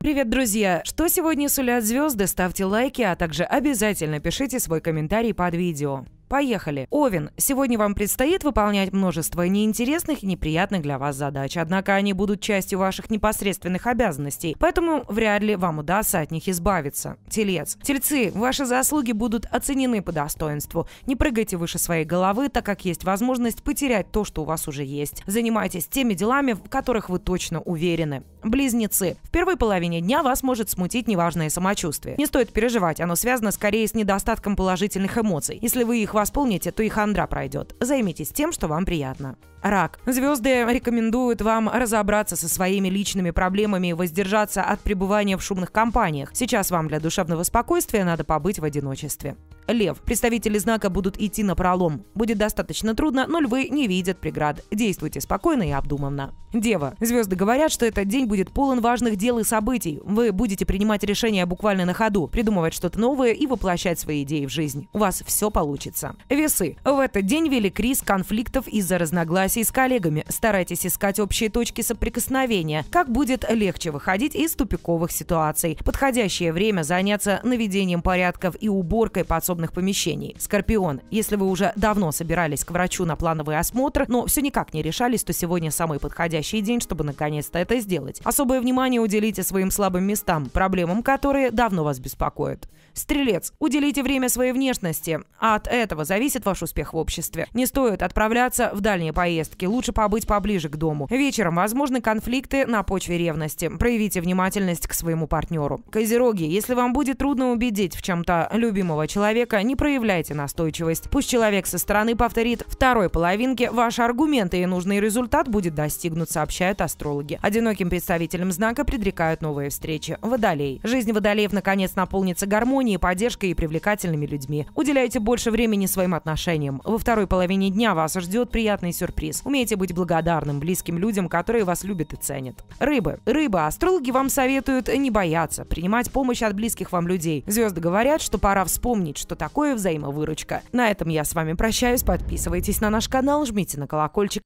Привет, друзья! Что сегодня сулят звезды? Ставьте лайки, а также обязательно пишите свой комментарий под видео. Поехали. Овен, сегодня вам предстоит выполнять множество неинтересных и неприятных для вас задач, однако они будут частью ваших непосредственных обязанностей, поэтому вряд ли вам удастся от них избавиться. Телец. Тельцы, ваши заслуги будут оценены по достоинству. Не прыгайте выше своей головы, так как есть возможность потерять то, что у вас уже есть. Занимайтесь теми делами, в которых вы точно уверены. Близнецы. В первой половине дня вас может смутить неважное самочувствие. Не стоит переживать, оно связано скорее с недостатком положительных эмоций. Если вы их восполните, а то и хандра пройдет. Займитесь тем, что вам приятно. Рак. Звезды рекомендуют вам разобраться со своими личными проблемами и воздержаться от пребывания в шумных компаниях. Сейчас вам для душевного спокойствия надо побыть в одиночестве. Лев. Представители знака будут идти на пролом. Будет достаточно трудно, но львы не видят преград. Действуйте спокойно и обдуманно. Дева. Звезды говорят, что этот день будет полон важных дел и событий. Вы будете принимать решения буквально на ходу, придумывать что-то новое и воплощать свои идеи в жизнь. У вас все получится месяца. Весы. В этот день велик риск конфликтов из-за разногласий с коллегами. Старайтесь искать общие точки соприкосновения. Как будет легче выходить из тупиковых ситуаций. Подходящее время заняться наведением порядков и уборкой подсобных помещений. Скорпион. Если вы уже давно собирались к врачу на плановый осмотр, но все никак не решались, то сегодня самый подходящий день, чтобы наконец-то это сделать. Особое внимание уделите своим слабым местам, проблемам, которые давно вас беспокоят. Стрелец. Уделите время своей внешности. От этого этого зависит ваш успех в обществе. Не стоит отправляться в дальние поездки, лучше побыть поближе к дому. Вечером возможны конфликты на почве ревности. Проявите внимательность к своему партнеру. Козероги, если вам будет трудно убедить в чем-то любимого человека, не проявляйте настойчивость. Пусть человек со стороны повторит второй половинке ваши аргументы, и нужный результат будет достигнут, сообщают астрологи. Одиноким представителям знака предрекают новые встречи. Водолей. Жизнь водолеев наконец наполнится гармонией, поддержкой и привлекательными людьми. Уделяйте больше времени своим отношениям. Во второй половине дня вас ждет приятный сюрприз. Умейте быть благодарным близким людям, которые вас любят и ценят. Рыбы. рыбы, Астрологи вам советуют не бояться, принимать помощь от близких вам людей. Звезды говорят, что пора вспомнить, что такое взаимовыручка. На этом я с вами прощаюсь. Подписывайтесь на наш канал, жмите на колокольчик.